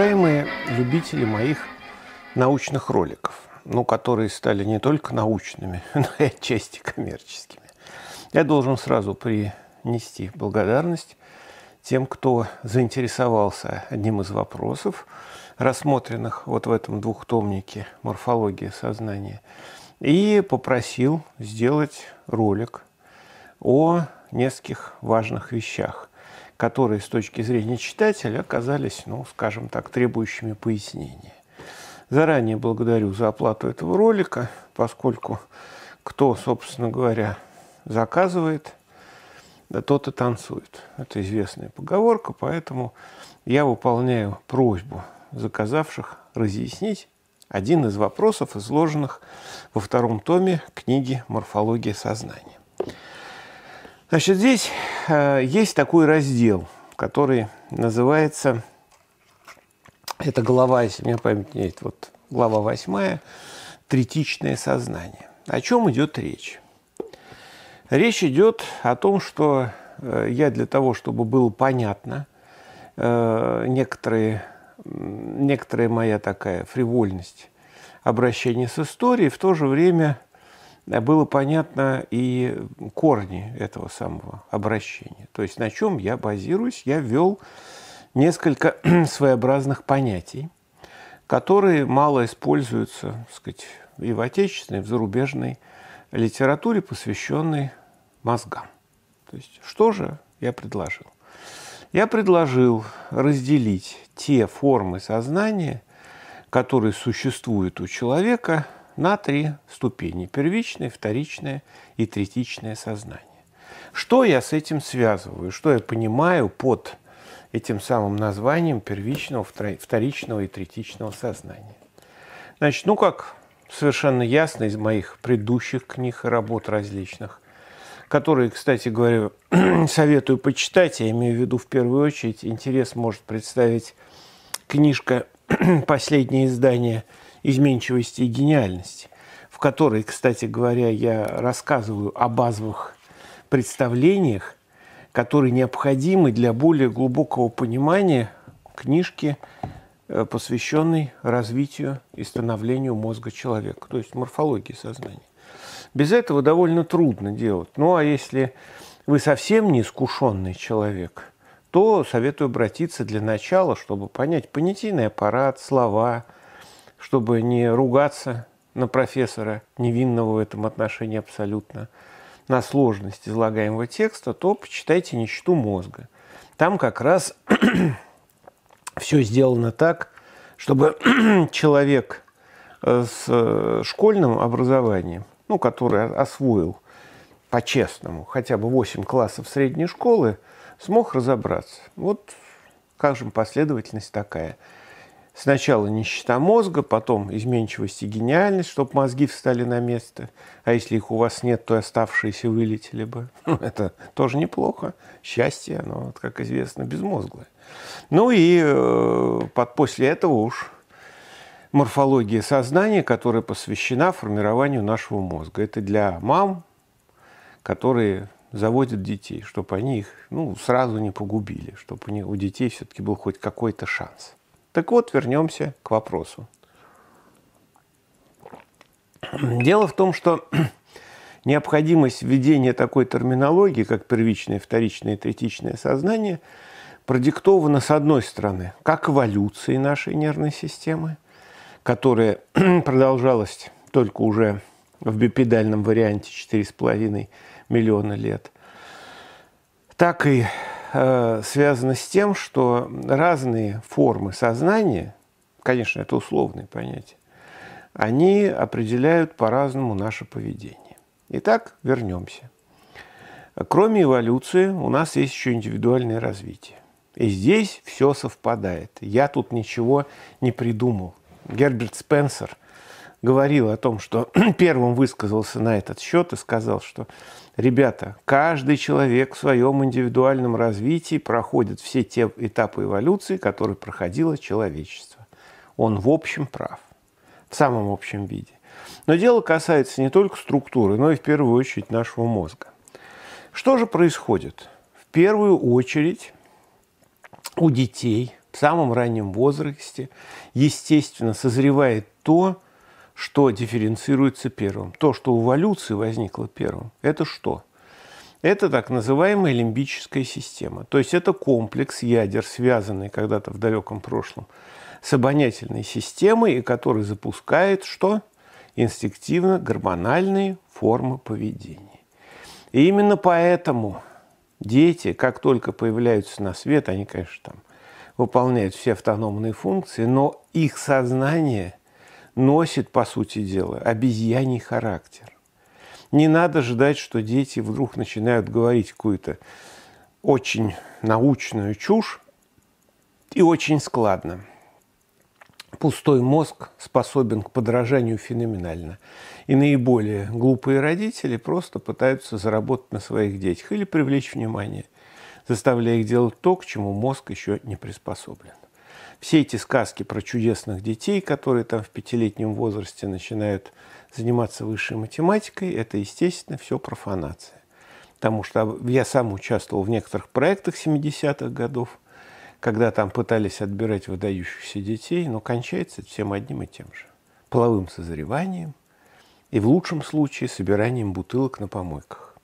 Уважаемые любители моих научных роликов, ну, которые стали не только научными, но и отчасти коммерческими, я должен сразу принести благодарность тем, кто заинтересовался одним из вопросов, рассмотренных вот в этом двухтомнике «Морфология сознания», и попросил сделать ролик о нескольких важных вещах, которые с точки зрения читателя оказались, ну, скажем так, требующими пояснения. Заранее благодарю за оплату этого ролика, поскольку кто, собственно говоря, заказывает, да тот и танцует. Это известная поговорка, поэтому я выполняю просьбу заказавших разъяснить один из вопросов, изложенных во втором томе книги «Морфология сознания». Значит, здесь э, есть такой раздел, который называется, это глава, если меня память нет, вот глава восьмая. третичное сознание. О чем идет речь? Речь идет о том, что э, я для того, чтобы было понятно, э, некоторые, некоторая моя такая фривольность обращения с историей, в то же время – было понятно и корни этого самого обращения. То есть на чем я базируюсь, я ввел несколько своеобразных понятий, которые мало используются так сказать, и в отечественной, и в зарубежной литературе, посвященной мозгам. То есть что же я предложил? Я предложил разделить те формы сознания, которые существуют у человека – на три ступени – первичное, вторичное и третичное сознание. Что я с этим связываю? Что я понимаю под этим самым названием первичного, вторичного и третичного сознания? Значит, ну как совершенно ясно из моих предыдущих книг и работ различных, которые, кстати говоря, советую почитать, я имею в виду в первую очередь, интерес может представить книжка «Последнее издание» – изменчивости и гениальности, в которой, кстати говоря, я рассказываю о базовых представлениях, которые необходимы для более глубокого понимания книжки, э, посвященной развитию и становлению мозга человека, то есть морфологии сознания. Без этого довольно трудно делать. Ну а если вы совсем не искушенный человек, то советую обратиться для начала, чтобы понять понятийный аппарат, слова – чтобы не ругаться на профессора, невинного в этом отношении абсолютно, на сложность излагаемого текста, то почитайте «Нищету мозга». Там как раз все сделано так, чтобы человек э, с э, школьным образованием, ну, который освоил по-честному хотя бы 8 классов средней школы, смог разобраться. Вот, скажем, последовательность такая – Сначала нищета мозга, потом изменчивость и гениальность, чтобы мозги встали на место. А если их у вас нет, то и оставшиеся вылетели бы. Ну, это тоже неплохо. Счастье, оно, как известно, безмозглое. Ну и э, под, после этого уж морфология сознания, которая посвящена формированию нашего мозга. Это для мам, которые заводят детей, чтобы они их ну, сразу не погубили, чтобы у детей все-таки был хоть какой-то шанс. Так вот, вернемся к вопросу. Дело в том, что необходимость введения такой терминологии, как первичное, вторичное и третичное сознание, продиктована, с одной стороны, как эволюцией нашей нервной системы, которая продолжалась только уже в бипедальном варианте 4,5 миллиона лет, так и Э, связано с тем, что разные формы сознания, конечно, это условные понятия, они определяют по-разному наше поведение. Итак, вернемся. Кроме эволюции у нас есть еще индивидуальное развитие. И здесь все совпадает. Я тут ничего не придумал. Герберт Спенсер – говорил о том, что первым высказался на этот счет и сказал, что ребята, каждый человек в своем индивидуальном развитии проходит все те этапы эволюции, которые проходило человечество. Он в общем прав, в самом общем виде. Но дело касается не только структуры, но и в первую очередь нашего мозга. Что же происходит? В первую очередь у детей в самом раннем возрасте, естественно, созревает то, что дифференцируется первым. То, что у эволюции возникло первым, это что? Это так называемая лимбическая система. То есть это комплекс ядер, связанный когда-то в далеком прошлом с обонятельной системой, и который запускает что? Инстинктивно гормональные формы поведения. И именно поэтому дети, как только появляются на свет, они, конечно, там выполняют все автономные функции, но их сознание – носит, по сути дела, обезьяний характер. Не надо ждать, что дети вдруг начинают говорить какую-то очень научную чушь и очень складно. Пустой мозг способен к подражанию феноменально. И наиболее глупые родители просто пытаются заработать на своих детях или привлечь внимание, заставляя их делать то, к чему мозг еще не приспособлен все эти сказки про чудесных детей, которые там в пятилетнем возрасте начинают заниматься высшей математикой, это, естественно, все профанация. Потому что я сам участвовал в некоторых проектах 70-х годов, когда там пытались отбирать выдающихся детей, но кончается всем одним и тем же. Половым созреванием и в лучшем случае собиранием бутылок на помойках.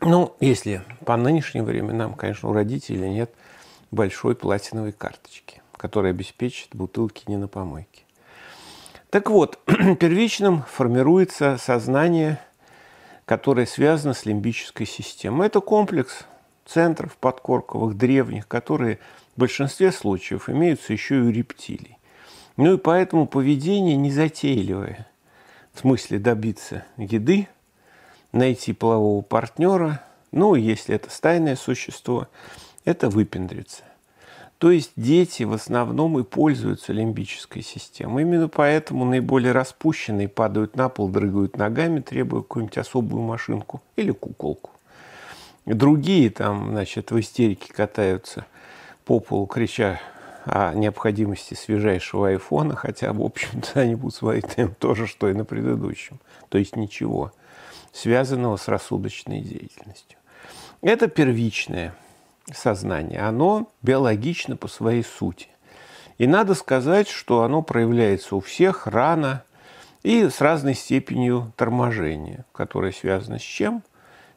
Ну, если по нынешним временам, конечно, у родителей нет – большой платиновой карточки, которая обеспечит бутылки не на помойке. Так вот, первичным формируется сознание, которое связано с лимбической системой. Это комплекс центров подкорковых, древних, которые в большинстве случаев имеются еще и у рептилий. Ну и поэтому поведение незатейливое. В смысле добиться еды, найти полового партнера, ну, если это стайное существо – это выпендриться, То есть дети в основном и пользуются лимбической системой. Именно поэтому наиболее распущенные падают на пол, дрыгают ногами, требуя какую-нибудь особую машинку или куколку. Другие там, значит, в истерике катаются по полу, крича о необходимости свежайшего айфона, хотя, в общем-то, они будут сводить тем то же, что и на предыдущем. То есть ничего, связанного с рассудочной деятельностью. Это первичное – сознание, оно биологично по своей сути. И надо сказать, что оно проявляется у всех рано и с разной степенью торможения, которое связано с чем?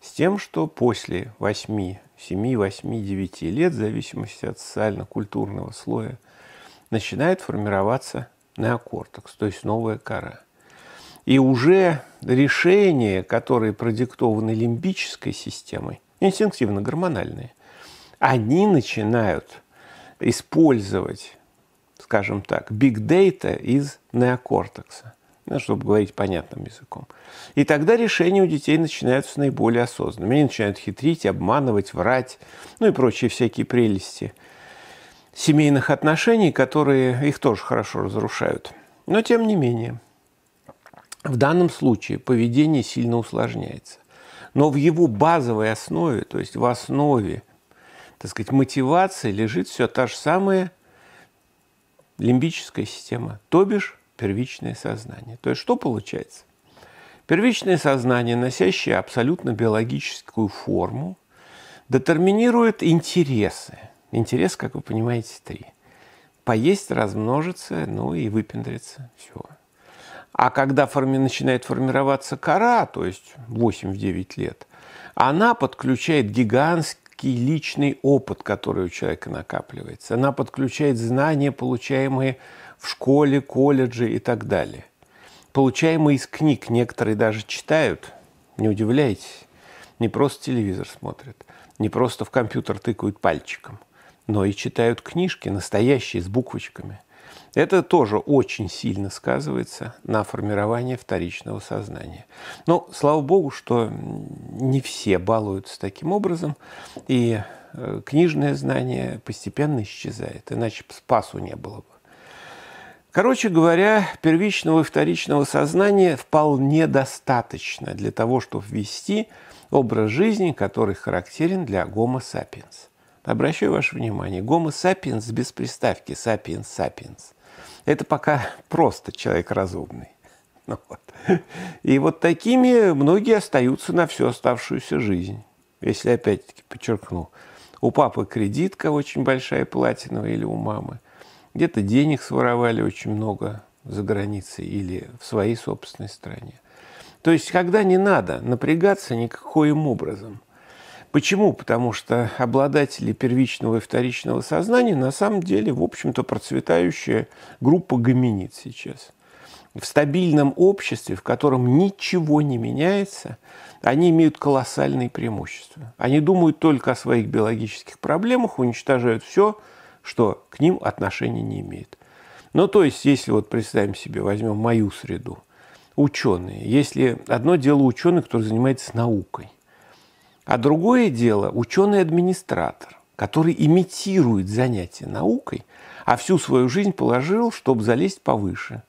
С тем, что после 8, 7, 8, 9 лет, в зависимости от социально-культурного слоя, начинает формироваться неокортекс, то есть новая кора. И уже решения, которые продиктованы лимбической системой, инстинктивно-гормональные – они начинают использовать, скажем так, big data из неокортекса, ну, чтобы говорить понятным языком. И тогда решения у детей начинаются наиболее осознанными. Они начинают хитрить, обманывать, врать, ну и прочие всякие прелести семейных отношений, которые их тоже хорошо разрушают. Но тем не менее, в данном случае поведение сильно усложняется. Но в его базовой основе, то есть в основе так сказать, мотивации лежит все та же самая лимбическая система, то бишь первичное сознание. То есть что получается? Первичное сознание, носящее абсолютно биологическую форму, детерминирует интересы. Интерес, как вы понимаете, три. Поесть, размножиться, ну и выпендриться. Все. А когда форми, начинает формироваться кора, то есть 8-9 лет, она подключает гигантский некий личный опыт, который у человека накапливается. Она подключает знания, получаемые в школе, колледже и так далее. Получаемые из книг, некоторые даже читают, не удивляйтесь, не просто телевизор смотрят, не просто в компьютер тыкают пальчиком, но и читают книжки настоящие, с буквочками – это тоже очень сильно сказывается на формировании вторичного сознания. Но, слава богу, что не все балуются таким образом, и э, книжное знание постепенно исчезает, иначе спасу не было бы. Короче говоря, первичного и вторичного сознания вполне достаточно для того, чтобы ввести образ жизни, который характерен для гомо сапиенс. Обращаю ваше внимание, гомо сапиенс без приставки sapiens sapiens. Это пока просто человек разумный. Ну, вот. И вот такими многие остаются на всю оставшуюся жизнь. Если опять-таки подчеркну, у папы кредитка очень большая платиновая или у мамы. Где-то денег своровали очень много за границей или в своей собственной стране. То есть, когда не надо напрягаться никаким образом, Почему? Потому что обладатели первичного и вторичного сознания на самом деле, в общем-то, процветающая группа гоминид сейчас. В стабильном обществе, в котором ничего не меняется, они имеют колоссальные преимущества. Они думают только о своих биологических проблемах, уничтожают все, что к ним отношения не имеет. Ну, то есть, если вот представим себе, возьмем мою среду, ученые. Если одно дело ученый, который занимается наукой, а другое дело – ученый-администратор, который имитирует занятия наукой, а всю свою жизнь положил, чтобы залезть повыше.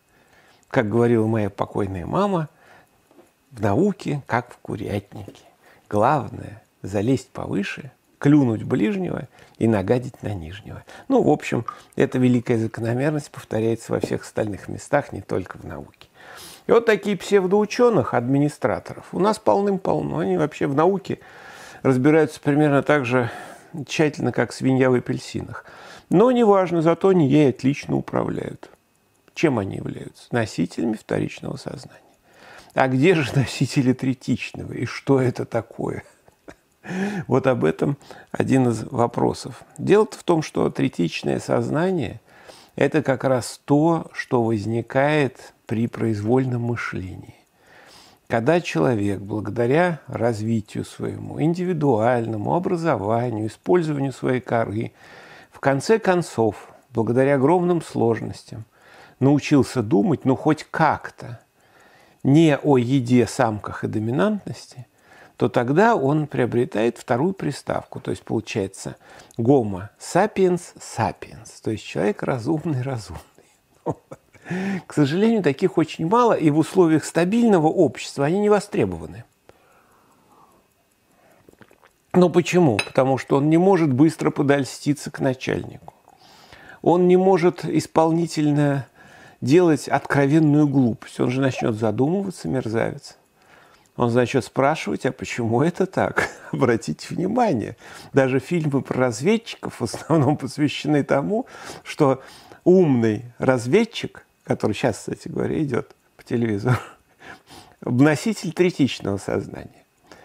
Как говорила моя покойная мама, в науке, как в курятнике. Главное – залезть повыше, клюнуть ближнего и нагадить на нижнего. Ну, в общем, эта великая закономерность повторяется во всех остальных местах, не только в науке. И вот такие псевдоученых, администраторов у нас полным-полно. Они вообще в науке разбираются примерно так же тщательно, как свинья в апельсинах. Но неважно, зато они ей отлично управляют. Чем они являются? Носителями вторичного сознания. А где же носители третичного и что это такое? Вот об этом один из вопросов. Дело в том, что третичное сознание – это как раз то, что возникает при произвольном мышлении. Когда человек благодаря развитию своему, индивидуальному образованию, использованию своей коры, в конце концов, благодаря огромным сложностям, научился думать, ну хоть как-то, не о еде, самках и доминантности, то тогда он приобретает вторую приставку. То есть получается гомо сапиенс сапиенс, то есть человек разумный-разумный. К сожалению, таких очень мало, и в условиях стабильного общества они не востребованы. Но почему? Потому что он не может быстро подольститься к начальнику. Он не может исполнительно делать откровенную глупость. Он же начнет задумываться, мерзавец. Он начнет спрашивать, а почему это так? Обратите внимание, даже фильмы про разведчиков в основном посвящены тому, что умный разведчик который сейчас, кстати говоря, идет по телевизору, носитель третичного сознания.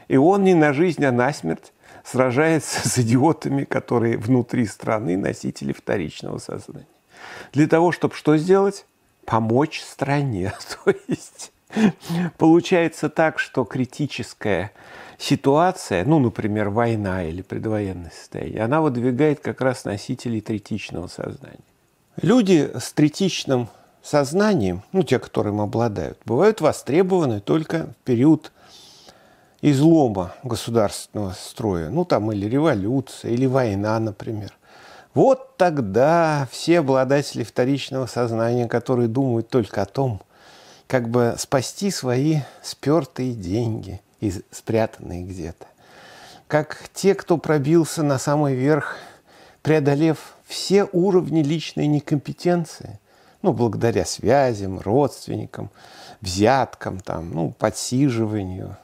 И он не на жизнь, а на смерть сражается с идиотами, которые внутри страны носители вторичного сознания. Для того, чтобы что сделать? Помочь стране. То есть получается так, что критическая ситуация, ну, например, война или предвоенное состояние, она выдвигает как раз носителей третичного сознания. Люди с третичным сознанием, ну, те, которым обладают, бывают востребованы только в период излома государственного строя, ну, там или революция, или война, например. Вот тогда все обладатели вторичного сознания, которые думают только о том, как бы спасти свои спертые деньги спрятанные где-то, как те, кто пробился на самый верх, преодолев все уровни личной некомпетенции, ну, благодаря связям, родственникам, взяткам, там, ну, подсиживанию,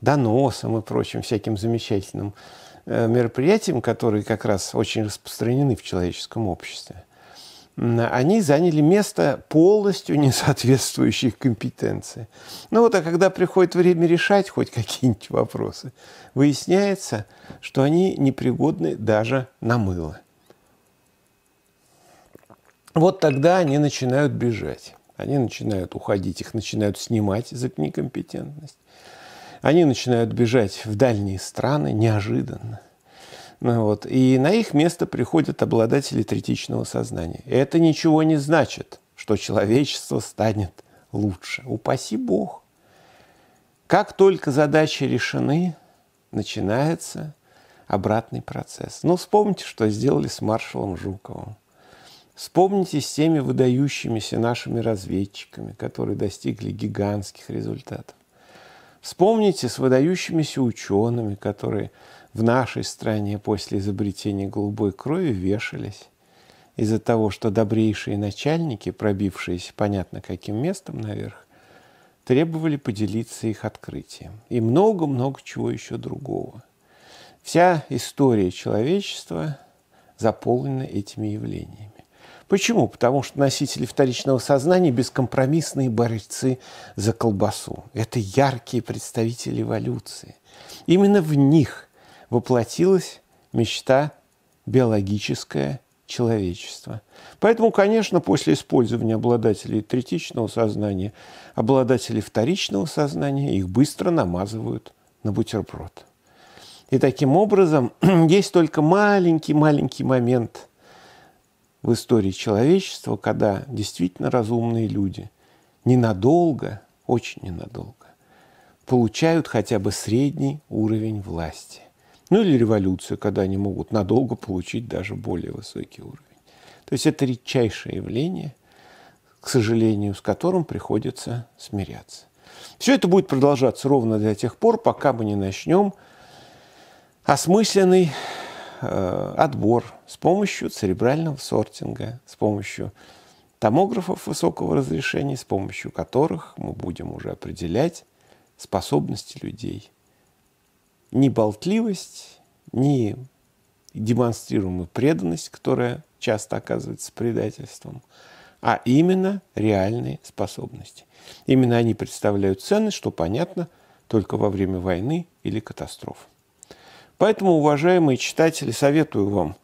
доносам и прочим всяким замечательным э, мероприятиям, которые как раз очень распространены в человеческом обществе, они заняли место полностью не соответствующих компетенции. Ну вот, а когда приходит время решать хоть какие-нибудь вопросы, выясняется, что они непригодны даже на мыло. Вот тогда они начинают бежать. Они начинают уходить, их начинают снимать за некомпетентность. Они начинают бежать в дальние страны неожиданно. Ну, вот. И на их место приходят обладатели третичного сознания. И это ничего не значит, что человечество станет лучше. Упаси Бог. Как только задачи решены, начинается обратный процесс. Ну, вспомните, что сделали с маршалом Жуковым. Вспомните с теми выдающимися нашими разведчиками, которые достигли гигантских результатов. Вспомните с выдающимися учеными, которые в нашей стране после изобретения голубой крови вешались из-за того, что добрейшие начальники, пробившиеся понятно каким местом наверх, требовали поделиться их открытием. И много-много чего еще другого. Вся история человечества заполнена этими явлениями. Почему? Потому что носители вторичного сознания – бескомпромиссные борцы за колбасу. Это яркие представители эволюции. Именно в них воплотилась мечта биологическое человечество. Поэтому, конечно, после использования обладателей третичного сознания, обладателей вторичного сознания их быстро намазывают на бутерброд. И таким образом есть только маленький-маленький момент – в истории человечества, когда действительно разумные люди ненадолго, очень ненадолго, получают хотя бы средний уровень власти. Ну или революцию, когда они могут надолго получить даже более высокий уровень. То есть это редчайшее явление, к сожалению, с которым приходится смиряться. Все это будет продолжаться ровно до тех пор, пока мы не начнем осмысленный Э, отбор с помощью церебрального сортинга, с помощью томографов высокого разрешения, с помощью которых мы будем уже определять способности людей. Ни болтливость, ни демонстрируемая преданность, которая часто оказывается предательством, а именно реальные способности. Именно они представляют ценность, что понятно только во время войны или катастроф. Поэтому, уважаемые читатели, советую вам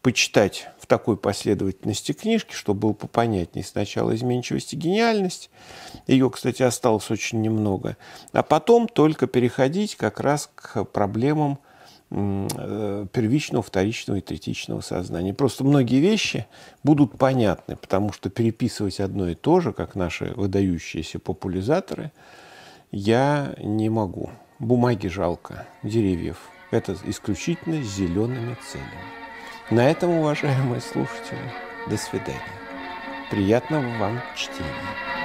почитать в такой последовательности книжки, чтобы было попонятнее. Сначала изменчивость и гениальность. Ее, кстати, осталось очень немного. А потом только переходить как раз к проблемам э, первичного, вторичного и третичного сознания. Просто многие вещи будут понятны, потому что переписывать одно и то же, как наши выдающиеся популяризаторы, я не могу. Бумаги жалко, деревьев это исключительно с зелеными целями. На этом, уважаемые слушатели, до свидания. Приятного вам чтения.